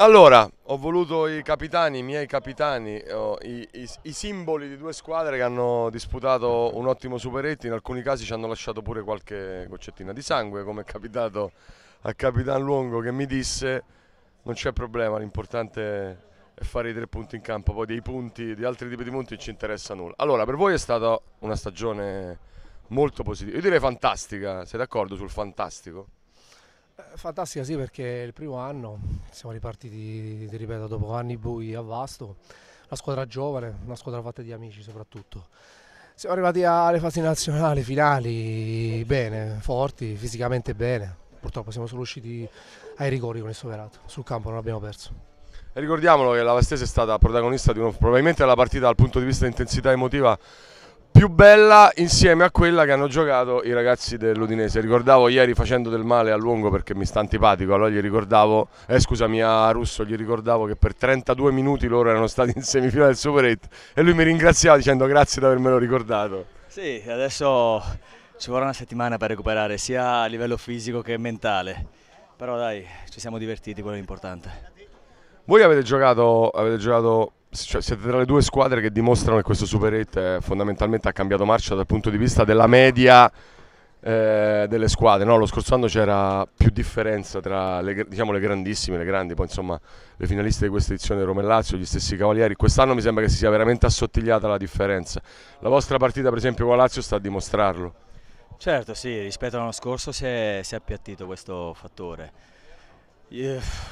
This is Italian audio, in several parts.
Allora, ho voluto i capitani, i miei capitani, eh, i, i, i, simboli di due squadre che hanno disputato un ottimo superetti, in alcuni casi ci hanno lasciato pure qualche goccettina di sangue, come è capitato al Capitan Luongo che mi disse non c'è problema, l'importante è fare i tre punti in campo, poi dei punti, di altri tipi di punti non ci interessa nulla. Allora, per voi è stata una stagione molto positiva, io direi fantastica, sei d'accordo sul fantastico? Eh, fantastica sì perché il primo anno siamo ripartiti, ti ripeto, dopo anni bui a Vasto, una squadra giovane, una squadra fatta di amici soprattutto. Siamo arrivati alle fasi nazionali, finali, bene, forti, fisicamente bene. Purtroppo siamo solo usciti ai rigori con il Soverato, sul campo non abbiamo perso. E ricordiamolo che la Vastese è stata protagonista di uno, probabilmente la partita dal punto di vista di intensità emotiva più bella insieme a quella che hanno giocato i ragazzi dell'Udinese. Ricordavo ieri facendo del male a Luongo perché mi sta antipatico, allora gli ricordavo, eh, scusami a Russo, gli ricordavo che per 32 minuti loro erano stati in semifinale del Super 8 e lui mi ringraziava dicendo grazie di avermelo ricordato. Sì, adesso ci vorrà una settimana per recuperare sia a livello fisico che mentale, però dai, ci siamo divertiti, quello è l'importante. Voi avete giocato, avete giocato cioè, siete tra le due squadre che dimostrano che questo Superette eh, fondamentalmente ha cambiato marcia dal punto di vista della media eh, delle squadre. No, lo scorso anno c'era più differenza tra le, diciamo, le, grandissime, le grandi, poi insomma le finaliste di questa edizione Roma e Lazio, gli stessi Cavalieri. Quest'anno mi sembra che si sia veramente assottigliata la differenza. La vostra partita per esempio con Lazio sta a dimostrarlo. Certo, sì, rispetto all'anno scorso si è, si è appiattito questo fattore.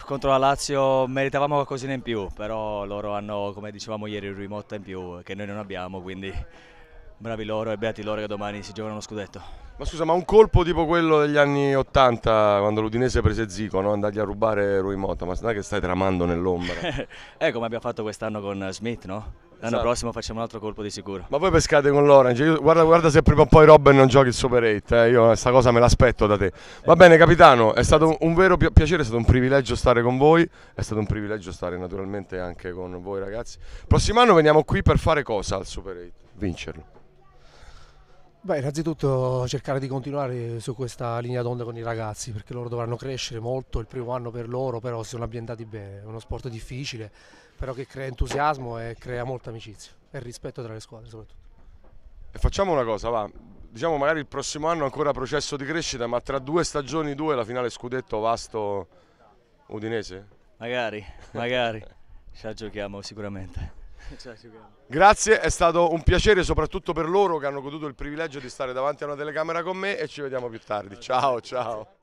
Contro la Lazio meritavamo qualcosina in più, però loro hanno, come dicevamo ieri, Rui Motta in più che noi non abbiamo, quindi bravi loro e beati loro che domani si giocano lo scudetto. Ma scusa, ma un colpo tipo quello degli anni Ottanta, quando l'Udinese prese Zico, no? andargli a rubare Rui Motta, ma non che stai tramando nell'ombra? È eh, come abbiamo fatto quest'anno con Smith, no? L'anno esatto. prossimo facciamo un altro colpo di sicuro. Ma voi pescate con l'Orange, guarda, guarda, se prima o poi Robben non giochi il Super 8, eh. io questa cosa me l'aspetto da te. Va eh. bene capitano, è stato un, un vero pi piacere, è stato un privilegio stare con voi, è stato un privilegio stare naturalmente anche con voi ragazzi. Prossimo anno veniamo qui per fare cosa al Super 8? Vincerlo. Beh, innanzitutto cercare di continuare su questa linea d'onda con i ragazzi perché loro dovranno crescere molto, il primo anno per loro però si sono ambientati bene, è uno sport difficile però che crea entusiasmo e crea molta amicizia e rispetto tra le squadre soprattutto. E facciamo una cosa, va, diciamo magari il prossimo anno ancora processo di crescita ma tra due stagioni, due la finale scudetto Vasto Udinese? Magari, magari, ci giochiamo sicuramente. Cioè, Grazie, è stato un piacere soprattutto per loro che hanno goduto il privilegio di stare davanti a una telecamera con me e ci vediamo più tardi. Ciao, ciao.